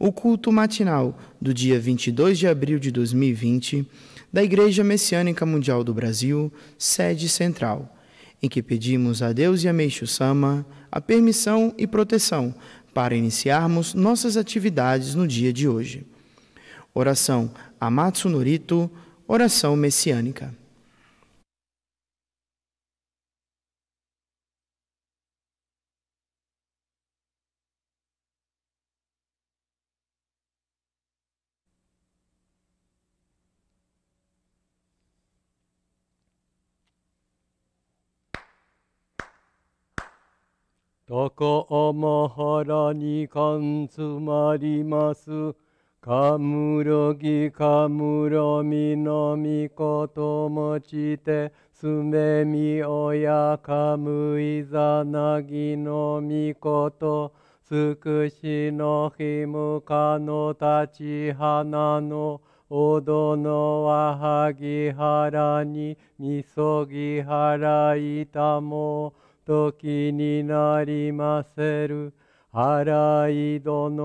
o culto matinal do dia 22 de abril de 2020 da Igreja Messiânica Mundial do Brasil, sede central, em que pedimos a Deus e a Meixo Sama a permissão e proteção para iniciarmos nossas atividades no dia de hoje. Oração Amatsu Norito, oração messiânica. 高天原にかんつまります。かむろぎかむろみのみこともちて、すめみおやかむいざなぎのみこと、つくしのひむかのたちはなの、おどのわはぎはらにみそぎはらいたも、時になりませる払い戸の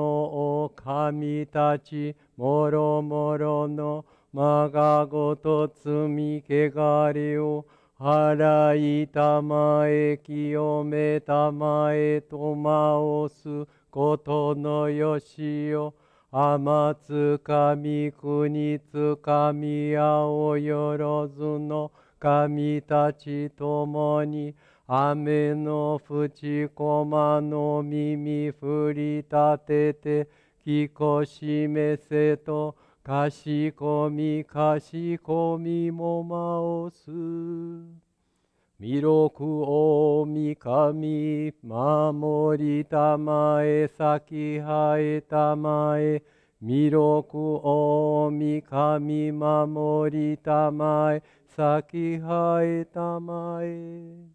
お神たちもろもろのまがごと罪がれを払いたまえ清めたまえとまおすことのよしよ天つかみ国つかみあおよろずの神たちともに雨の淵駒の耳振り立てて聞こしめせとかしこみかしこみもまおす弥勒大神守りたまえ咲き生えたまえ弥勒大神守りたまえ咲き生えたまえ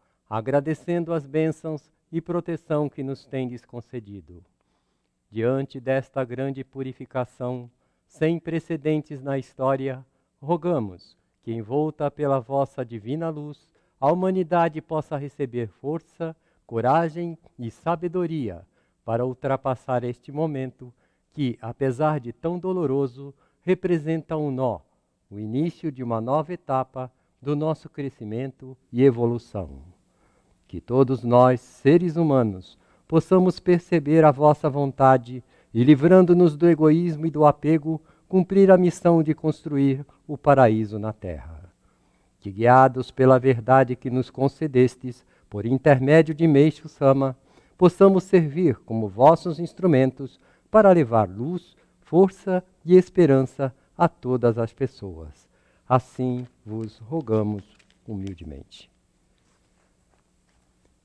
agradecendo as bênçãos e proteção que nos tendes concedido. Diante desta grande purificação, sem precedentes na história, rogamos que, envolta pela vossa divina luz, a humanidade possa receber força, coragem e sabedoria para ultrapassar este momento que, apesar de tão doloroso, representa um nó, o início de uma nova etapa do nosso crescimento e evolução que todos nós, seres humanos, possamos perceber a vossa vontade e, livrando-nos do egoísmo e do apego, cumprir a missão de construir o paraíso na terra. Que, guiados pela verdade que nos concedestes, por intermédio de Meixo Sama, possamos servir como vossos instrumentos para levar luz, força e esperança a todas as pessoas. Assim vos rogamos humildemente.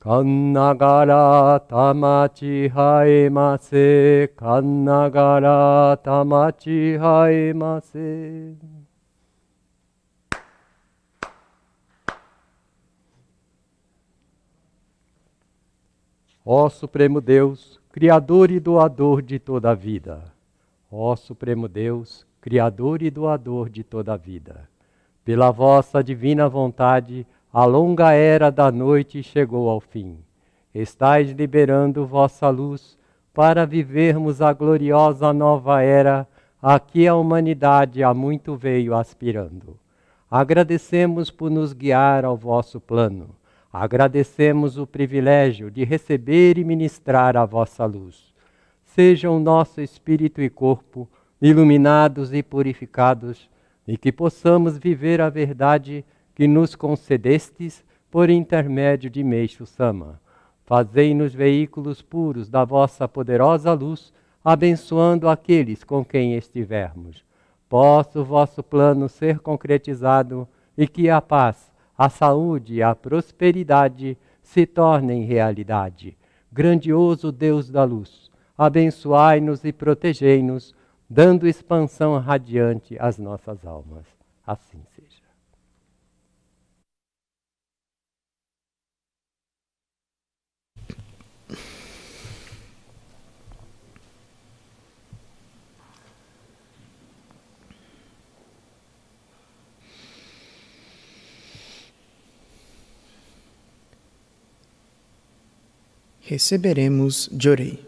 かんながらたまちはえませかんながらたまちはえませ Ó Supremo Deus, Criador e doador de toda a vida. Ó Supremo Deus, Criador e doador de toda a vida. Pela vossa divina vontade, a longa era da noite chegou ao fim. Estais liberando vossa luz para vivermos a gloriosa nova era a que a humanidade há muito veio aspirando. Agradecemos por nos guiar ao vosso plano. Agradecemos o privilégio de receber e ministrar a vossa luz. Sejam nosso espírito e corpo iluminados e purificados, e que possamos viver a verdade que nos concedestes por intermédio de Meixo Sama. Fazei-nos veículos puros da vossa poderosa luz, abençoando aqueles com quem estivermos. Posso o vosso plano ser concretizado e que a paz, a saúde e a prosperidade se tornem realidade. Grandioso Deus da luz, abençoai-nos e protegei-nos, dando expansão radiante às nossas almas. Assim seja. receberemos de orei.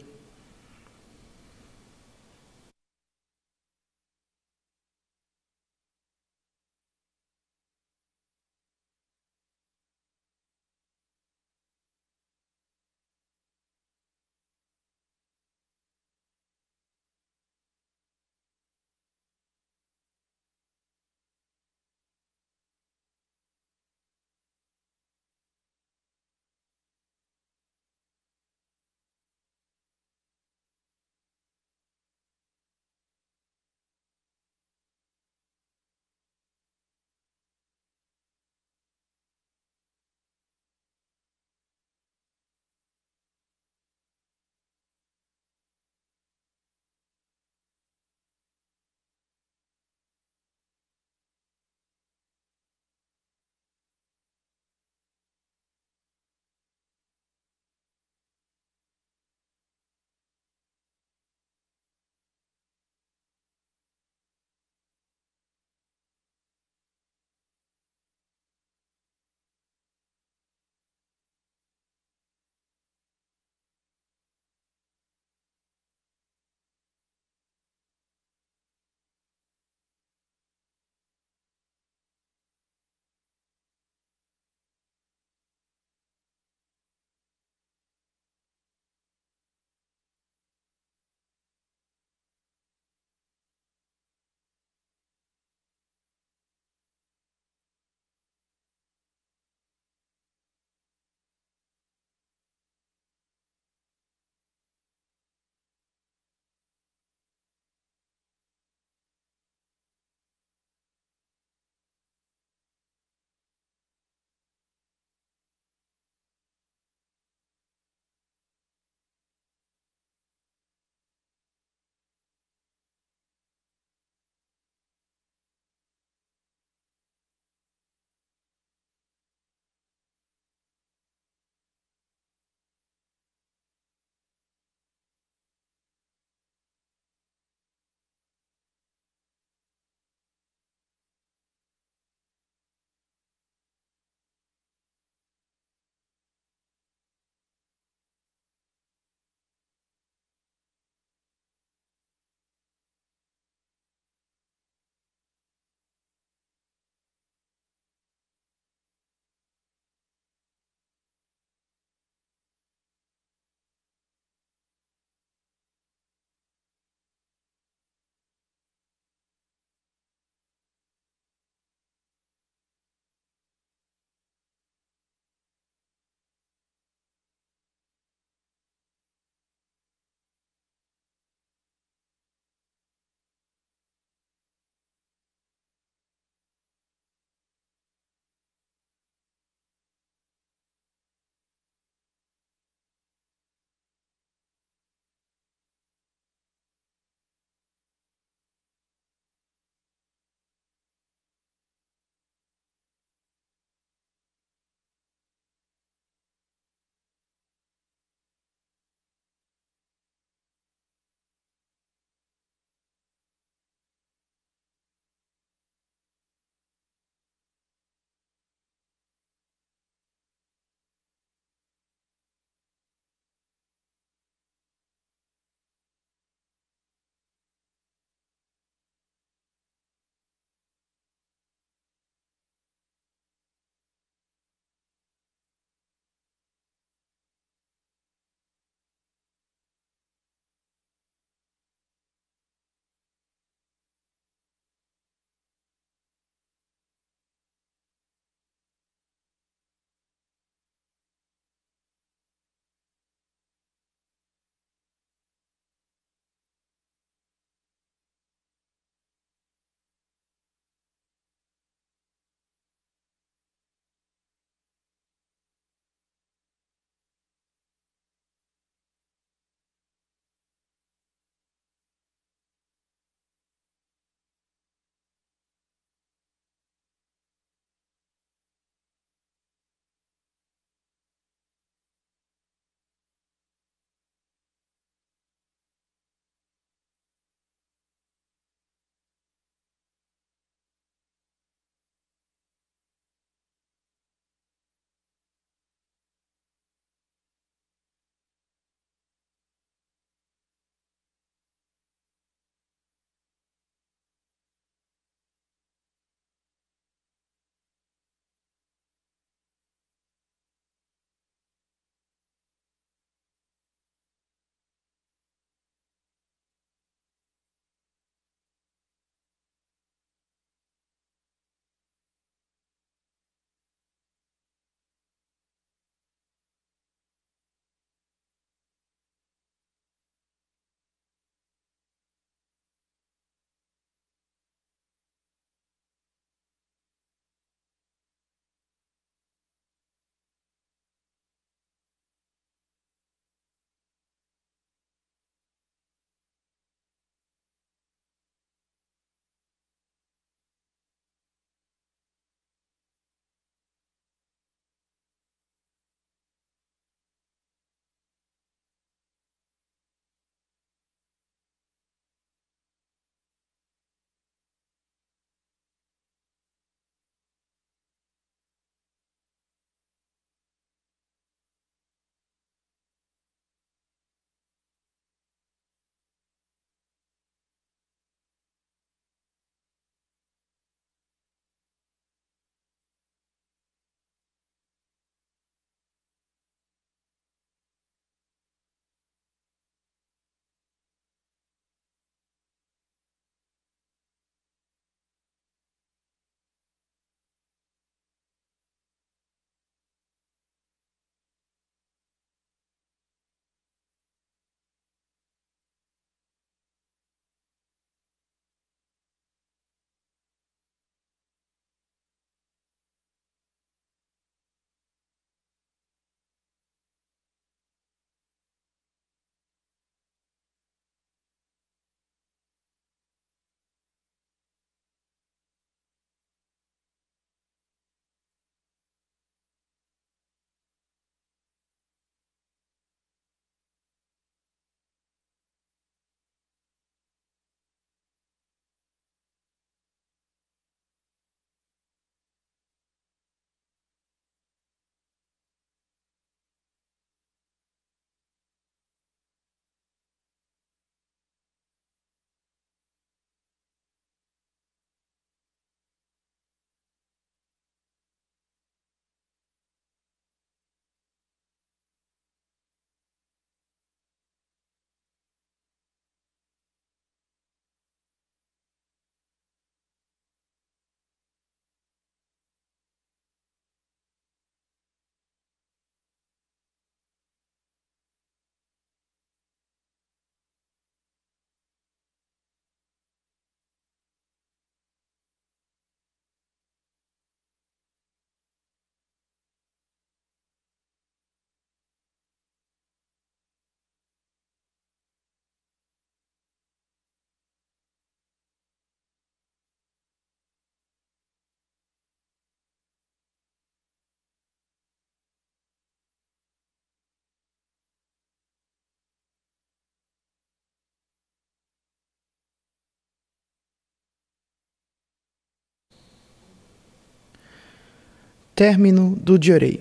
Término do Diorei.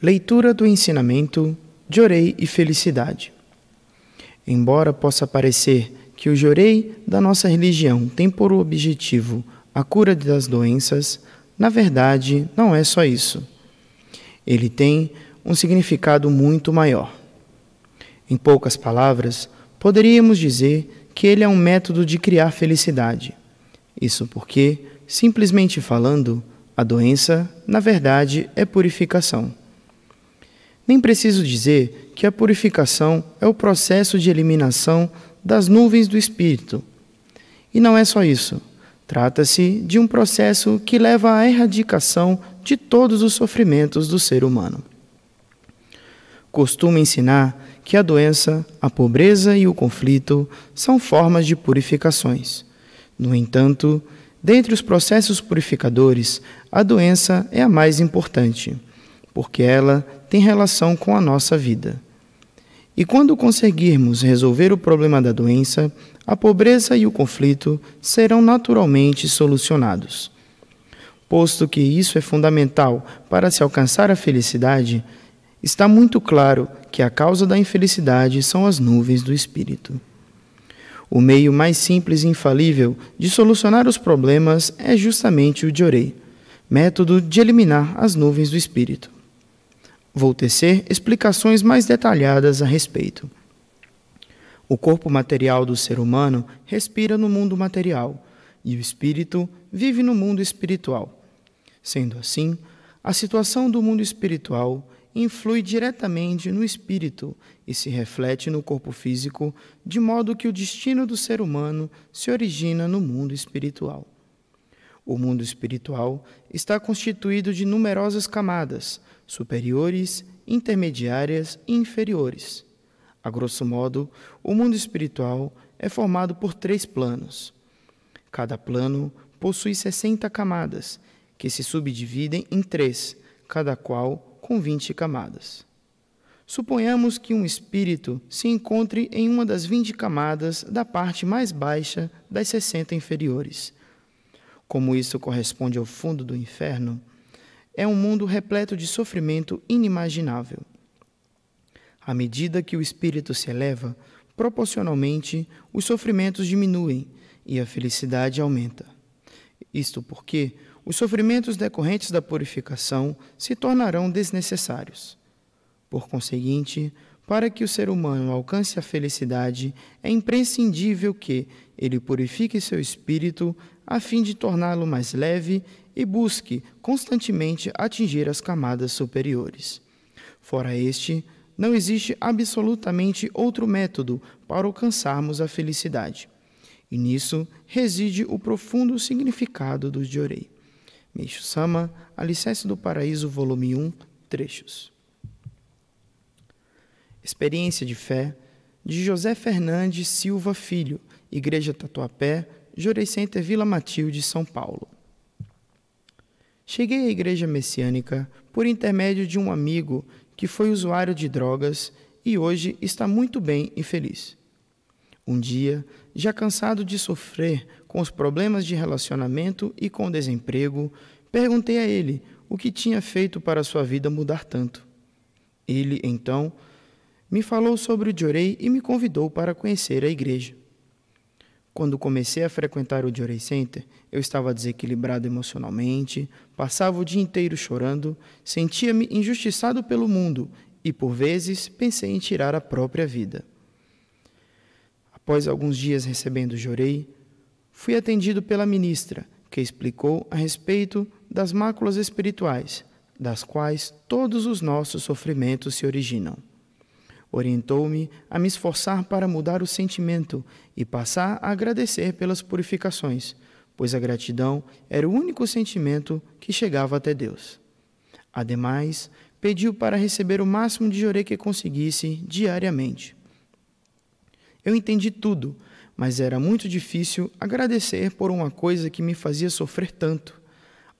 Leitura do ensinamento Jorei e Felicidade. Embora possa parecer que o Jorei da nossa religião tem por objetivo a cura das doenças, na verdade não é só isso. Ele tem um significado muito maior. Em poucas palavras, poderíamos dizer que ele é um método de criar felicidade. Isso porque, simplesmente falando, a doença, na verdade, é purificação. Nem preciso dizer que a purificação é o processo de eliminação das nuvens do espírito. E não é só isso. Trata-se de um processo que leva à erradicação de todos os sofrimentos do ser humano costuma ensinar que a doença, a pobreza e o conflito são formas de purificações. No entanto, dentre os processos purificadores, a doença é a mais importante, porque ela tem relação com a nossa vida. E quando conseguirmos resolver o problema da doença, a pobreza e o conflito serão naturalmente solucionados. Posto que isso é fundamental para se alcançar a felicidade, está muito claro que a causa da infelicidade são as nuvens do espírito. O meio mais simples e infalível de solucionar os problemas é justamente o de orei, método de eliminar as nuvens do espírito. Vou tecer explicações mais detalhadas a respeito. O corpo material do ser humano respira no mundo material e o espírito vive no mundo espiritual. Sendo assim, a situação do mundo espiritual influi diretamente no espírito e se reflete no corpo físico, de modo que o destino do ser humano se origina no mundo espiritual. O mundo espiritual está constituído de numerosas camadas, superiores, intermediárias e inferiores. A grosso modo, o mundo espiritual é formado por três planos. Cada plano possui 60 camadas, que se subdividem em três, cada qual com 20 camadas. Suponhamos que um espírito se encontre em uma das 20 camadas da parte mais baixa das 60 inferiores. Como isso corresponde ao fundo do inferno, é um mundo repleto de sofrimento inimaginável. À medida que o espírito se eleva, proporcionalmente os sofrimentos diminuem e a felicidade aumenta. Isto porque os sofrimentos decorrentes da purificação se tornarão desnecessários. Por conseguinte, para que o ser humano alcance a felicidade, é imprescindível que ele purifique seu espírito a fim de torná-lo mais leve e busque constantemente atingir as camadas superiores. Fora este, não existe absolutamente outro método para alcançarmos a felicidade. E nisso reside o profundo significado dos Diorei. Meixo Sama, Alicerce do Paraíso, volume 1, trechos. Experiência de fé de José Fernandes Silva Filho, Igreja Tatuapé, Jurei Center Vila Matilde, São Paulo. Cheguei à Igreja Messiânica por intermédio de um amigo que foi usuário de drogas e hoje está muito bem e feliz. Um dia, já cansado de sofrer com os problemas de relacionamento e com o desemprego, perguntei a ele o que tinha feito para sua vida mudar tanto. Ele, então, me falou sobre o Jorei e me convidou para conhecer a igreja. Quando comecei a frequentar o Jorei Center, eu estava desequilibrado emocionalmente, passava o dia inteiro chorando, sentia-me injustiçado pelo mundo e, por vezes, pensei em tirar a própria vida. Após alguns dias recebendo o Jorei, Fui atendido pela ministra, que explicou a respeito das máculas espirituais, das quais todos os nossos sofrimentos se originam. Orientou-me a me esforçar para mudar o sentimento e passar a agradecer pelas purificações, pois a gratidão era o único sentimento que chegava até Deus. Ademais, pediu para receber o máximo de jorei que conseguisse diariamente. Eu entendi tudo, mas era muito difícil agradecer por uma coisa que me fazia sofrer tanto.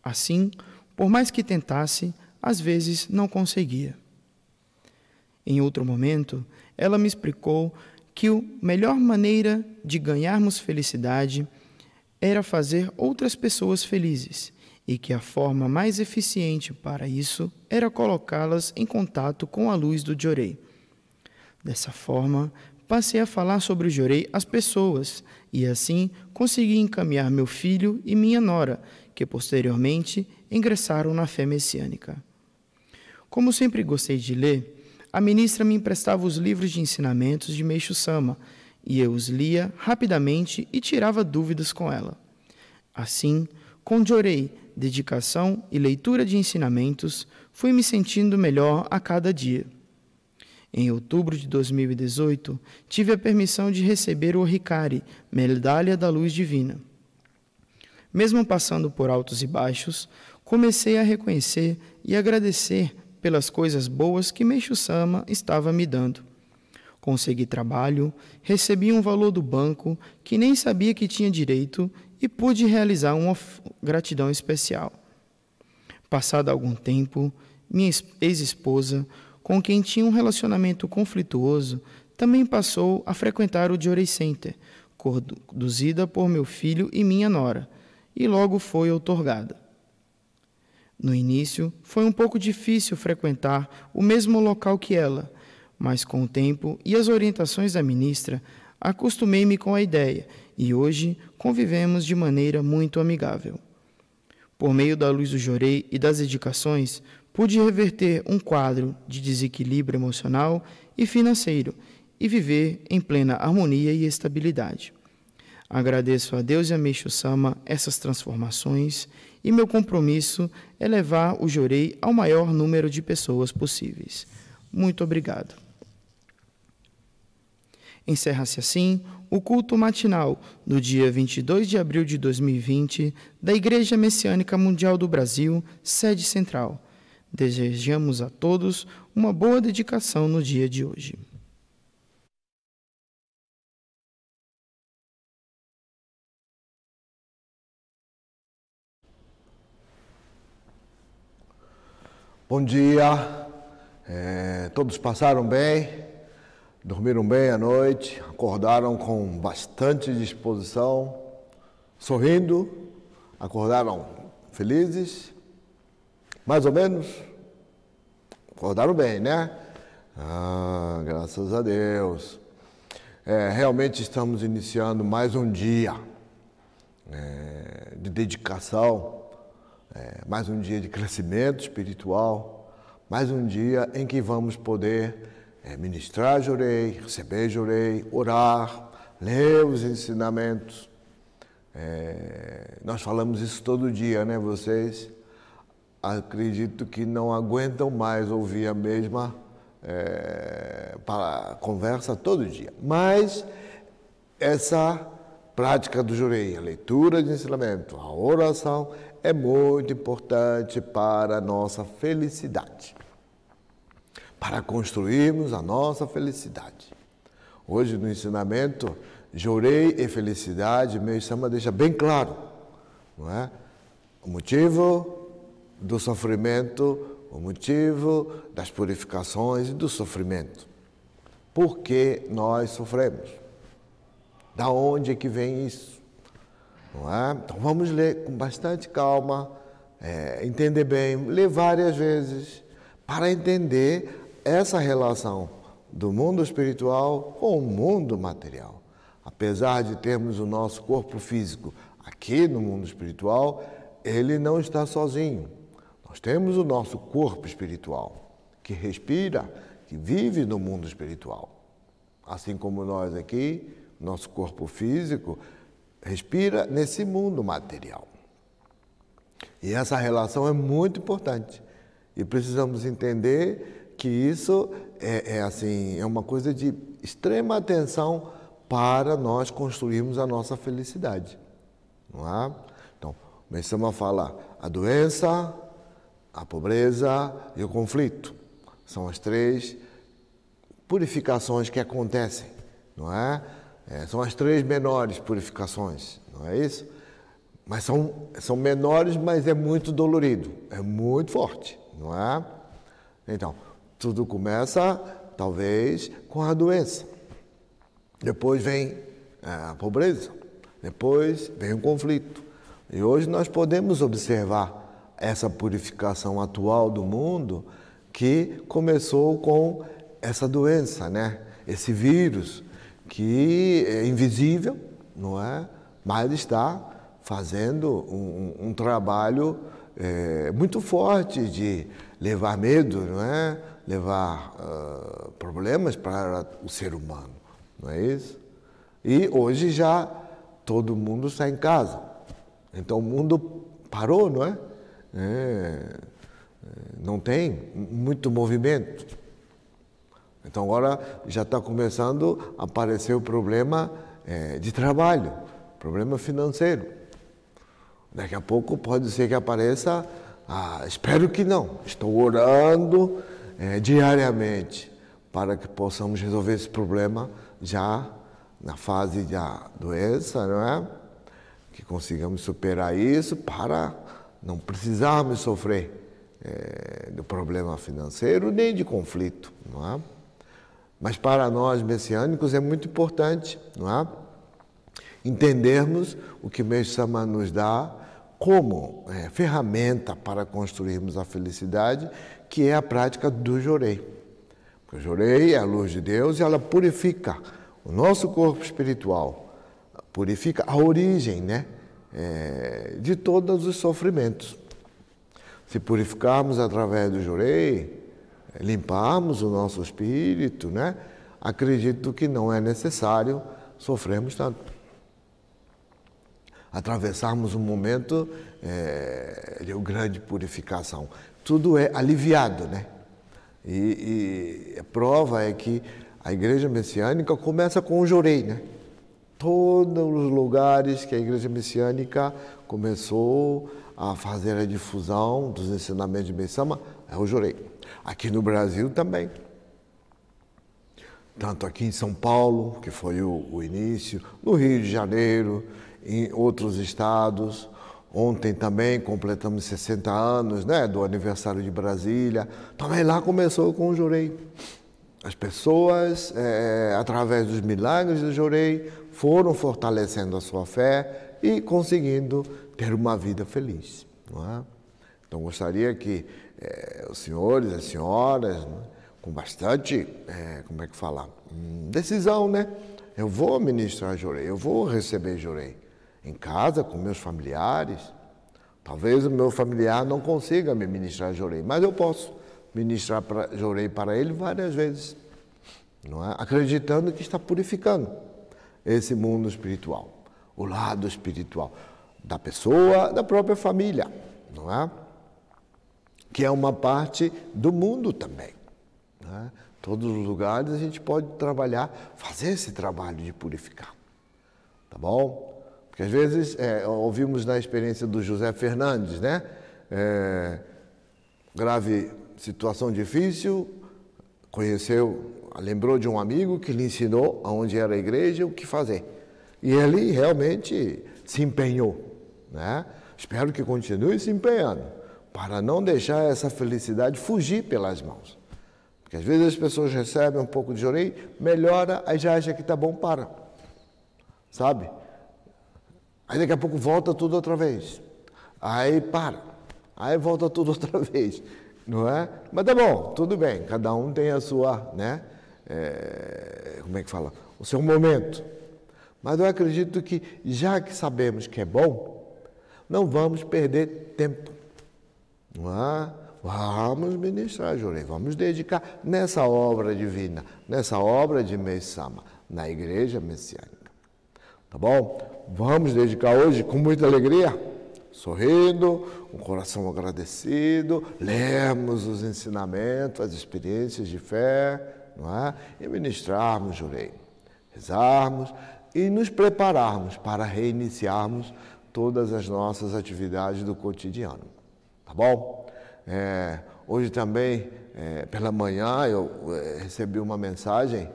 Assim, por mais que tentasse, às vezes não conseguia. Em outro momento, ela me explicou que a melhor maneira de ganharmos felicidade era fazer outras pessoas felizes e que a forma mais eficiente para isso era colocá-las em contato com a luz do Jorei. Dessa forma, passei a falar sobre o Jorei às pessoas, e assim consegui encaminhar meu filho e minha nora, que posteriormente ingressaram na fé messiânica. Como sempre gostei de ler, a ministra me emprestava os livros de ensinamentos de Meixo Sama, e eu os lia rapidamente e tirava dúvidas com ela. Assim, com Jorei, dedicação e leitura de ensinamentos, fui me sentindo melhor a cada dia. Em outubro de 2018, tive a permissão de receber o Ricari, Medalha da Luz Divina. Mesmo passando por altos e baixos, comecei a reconhecer e agradecer pelas coisas boas que Meixo Sama estava me dando. Consegui trabalho, recebi um valor do banco que nem sabia que tinha direito e pude realizar uma gratidão especial. Passado algum tempo, minha ex-esposa com quem tinha um relacionamento conflituoso, também passou a frequentar o Jorei Center, conduzida por meu filho e minha nora, e logo foi outorgada. No início, foi um pouco difícil frequentar o mesmo local que ela, mas com o tempo e as orientações da ministra, acostumei-me com a ideia e hoje convivemos de maneira muito amigável. Por meio da luz do Jorei e das dedicações, Pude reverter um quadro de desequilíbrio emocional e financeiro e viver em plena harmonia e estabilidade. Agradeço a Deus e a Meixo Sama essas transformações e meu compromisso é levar o Jorei ao maior número de pessoas possíveis. Muito obrigado. Encerra-se assim o culto matinal do dia 22 de abril de 2020 da Igreja Messiânica Mundial do Brasil, sede central. Desejamos a todos uma boa dedicação no dia de hoje. Bom dia, é, todos passaram bem, dormiram bem à noite, acordaram com bastante disposição, sorrindo, acordaram felizes. Mais ou menos? Acordaram bem, né? Ah, graças a Deus. É, realmente estamos iniciando mais um dia é, de dedicação, é, mais um dia de crescimento espiritual, mais um dia em que vamos poder é, ministrar jurei, receber jurei, orar, ler os ensinamentos. É, nós falamos isso todo dia, né, vocês? acredito que não aguentam mais ouvir a mesma é, conversa todo dia. Mas essa prática do jurei, a leitura de ensinamento, a oração, é muito importante para a nossa felicidade, para construirmos a nossa felicidade. Hoje, no ensinamento, jurei e felicidade, meu Sama deixa bem claro, não é? O motivo, do sofrimento, o motivo das purificações e do sofrimento. Por que nós sofremos? Da onde é que vem isso? Não é? Então vamos ler com bastante calma, é, entender bem, ler várias vezes, para entender essa relação do mundo espiritual com o mundo material. Apesar de termos o nosso corpo físico aqui no mundo espiritual, ele não está sozinho nós temos o nosso corpo espiritual, que respira, que vive no mundo espiritual. Assim como nós aqui, nosso corpo físico respira nesse mundo material. E essa relação é muito importante. E precisamos entender que isso é, é, assim, é uma coisa de extrema atenção para nós construirmos a nossa felicidade. Não é? Então, começamos a falar a doença, a pobreza e o conflito. São as três purificações que acontecem, não é? é? são as três menores purificações, não é isso? Mas são, são menores, mas é muito dolorido, é muito forte, não é? Então, tudo começa, talvez, com a doença. Depois vem é, a pobreza, depois vem o conflito. E hoje nós podemos observar essa purificação atual do mundo que começou com essa doença, né? Esse vírus que é invisível, não é? Mas está fazendo um, um trabalho é, muito forte de levar medo, não é? Levar uh, problemas para o ser humano, não é isso? E hoje já todo mundo está em casa, então o mundo parou, não é? É, é, não tem muito movimento. Então agora já está começando a aparecer o problema é, de trabalho, problema financeiro. Daqui a pouco pode ser que apareça, ah, espero que não, estou orando é, diariamente para que possamos resolver esse problema já na fase da doença, não é? Que consigamos superar isso para não precisarmos sofrer é, do problema financeiro nem de conflito, não é? Mas para nós messiânicos é muito importante, não é? Entendermos o que Mestre Sama nos dá como é, ferramenta para construirmos a felicidade, que é a prática do jorei. Porque o jorei é a luz de Deus e ela purifica o nosso corpo espiritual, purifica a origem, né? é, de todos os sofrimentos. Se purificarmos através do jurei, é, limparmos o nosso espírito, né? acredito que não é necessário sofrermos tanto. Atravessarmos um momento é, de grande purificação. Tudo é aliviado, né? E, e a prova é que a igreja messiânica começa com o jurei, né? todos os lugares que a igreja messiânica começou a fazer a difusão dos ensinamentos de é eu jurei. Aqui no Brasil também. Tanto aqui em São Paulo, que foi o, o início, no Rio de Janeiro, em outros estados. Ontem também completamos 60 anos né, do aniversário de Brasília. Também lá começou com o Jurei. As pessoas, é, é, através dos milagres de Jorei, foram fortalecendo a sua fé e conseguindo ter uma vida feliz. É? Então, gostaria que é, os senhores, as senhoras, né, com bastante, é, como é que fala, hum, decisão, né? Eu vou ministrar Jorei, eu vou receber Jorei em casa, com meus familiares. Talvez o meu familiar não consiga me ministrar Jorei, mas eu posso ministrar, pra, orei para ele várias vezes, não é? acreditando que está purificando esse mundo espiritual, o lado espiritual da pessoa, da própria família, não é? Que é uma parte do mundo também. Não é? Todos os lugares a gente pode trabalhar, fazer esse trabalho de purificar, tá bom? Porque às vezes é, ouvimos na experiência do José Fernandes, né? É, grave situação difícil, conheceu, lembrou de um amigo que lhe ensinou aonde era a igreja o que fazer. E ele realmente se empenhou, né? Espero que continue se empenhando para não deixar essa felicidade fugir pelas mãos. Porque às vezes as pessoas recebem um pouco de orei, melhora, aí já acha que está bom, para. Sabe? Aí daqui a pouco volta tudo outra vez. Aí para. Aí volta tudo outra vez não é? Mas tá bom, tudo bem, cada um tem a sua, né? É, como é que fala? O seu momento. Mas eu acredito que, já que sabemos que é bom, não vamos perder tempo. Não é? Vamos ministrar, Jurei, vamos dedicar nessa obra divina, nessa obra de Messama, na igreja messiânica. Tá bom? Vamos dedicar hoje com muita alegria sorrindo, um o coração agradecido, lemos os ensinamentos, as experiências de fé, não é? E ministrarmos o reino, rezarmos e nos prepararmos para reiniciarmos todas as nossas atividades do cotidiano, tá bom? É, hoje também, é, pela manhã, eu é, recebi uma mensagem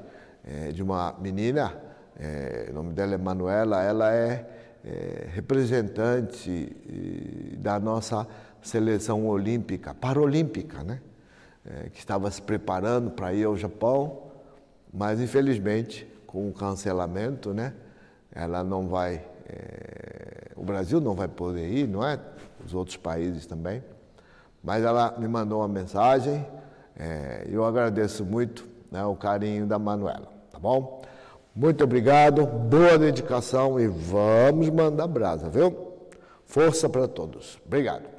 é, de uma menina, é, o nome dela é Manuela, ela é é, representante eh, da nossa seleção olímpica, paralímpica, né? É, que estava se preparando para ir ao Japão, mas infelizmente, com o cancelamento, né? Ela não vai. É, o Brasil não vai poder ir, não é? Os outros países também. Mas ela me mandou uma mensagem. É, eu agradeço muito né, o carinho da Manuela, tá bom? Muito obrigado, boa dedicação e vamos mandar brasa, viu? Força para todos. Obrigado.